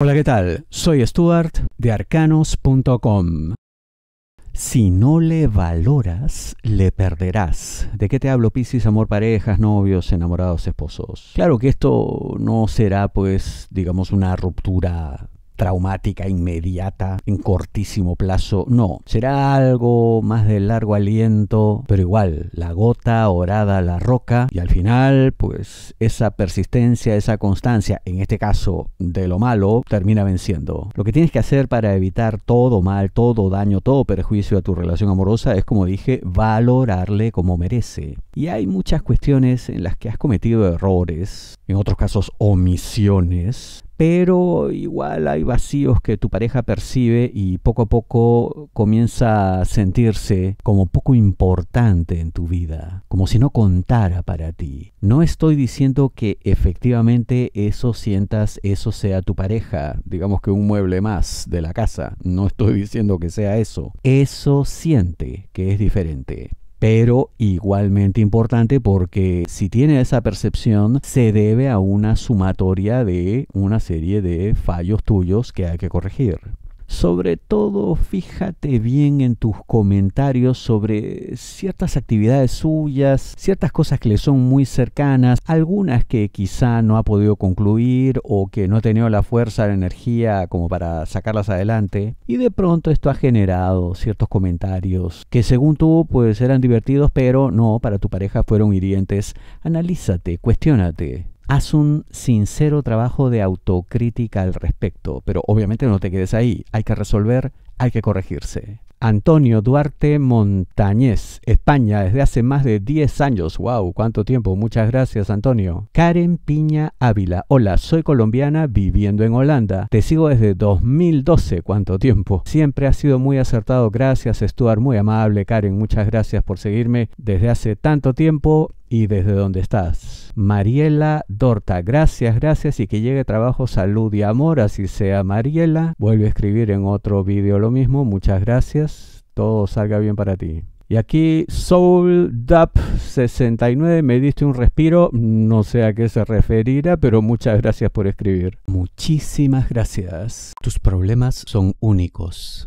Hola, ¿qué tal? Soy Stuart de arcanos.com. Si no le valoras, le perderás. ¿De qué te hablo, Piscis? Amor, parejas, novios, enamorados, esposos. Claro que esto no será, pues, digamos, una ruptura traumática, inmediata, en cortísimo plazo. No, será algo más de largo aliento, pero igual, la gota orada la roca y al final, pues esa persistencia, esa constancia, en este caso de lo malo, termina venciendo. Lo que tienes que hacer para evitar todo mal, todo daño, todo perjuicio a tu relación amorosa es, como dije, valorarle como merece. Y hay muchas cuestiones en las que has cometido errores, en otros casos omisiones, pero igual hay vacíos que tu pareja percibe y poco a poco comienza a sentirse como poco importante en tu vida, como si no contara para ti. No estoy diciendo que efectivamente eso sientas, eso sea tu pareja, digamos que un mueble más de la casa, no estoy diciendo que sea eso. Eso siente que es diferente pero igualmente importante porque si tiene esa percepción se debe a una sumatoria de una serie de fallos tuyos que hay que corregir. Sobre todo, fíjate bien en tus comentarios sobre ciertas actividades suyas, ciertas cosas que le son muy cercanas, algunas que quizá no ha podido concluir o que no ha tenido la fuerza, la energía como para sacarlas adelante. Y de pronto esto ha generado ciertos comentarios que según tú pues eran divertidos, pero no, para tu pareja fueron hirientes. Analízate, cuestiónate haz un sincero trabajo de autocrítica al respecto, pero obviamente no te quedes ahí, hay que resolver, hay que corregirse. Antonio Duarte Montañez, España, desde hace más de 10 años. ¡Wow! ¿Cuánto tiempo? Muchas gracias, Antonio. Karen Piña Ávila. Hola, soy colombiana viviendo en Holanda. Te sigo desde 2012. ¿Cuánto tiempo? Siempre ha sido muy acertado. Gracias, Stuart. Muy amable, Karen. Muchas gracias por seguirme desde hace tanto tiempo y desde donde estás. Mariela Dorta, gracias, gracias y que llegue trabajo, salud y amor, así sea Mariela. Vuelve a escribir en otro vídeo lo mismo, muchas gracias, todo salga bien para ti. Y aquí SoulDap69 me diste un respiro, no sé a qué se referirá, pero muchas gracias por escribir. Muchísimas gracias. Tus problemas son únicos.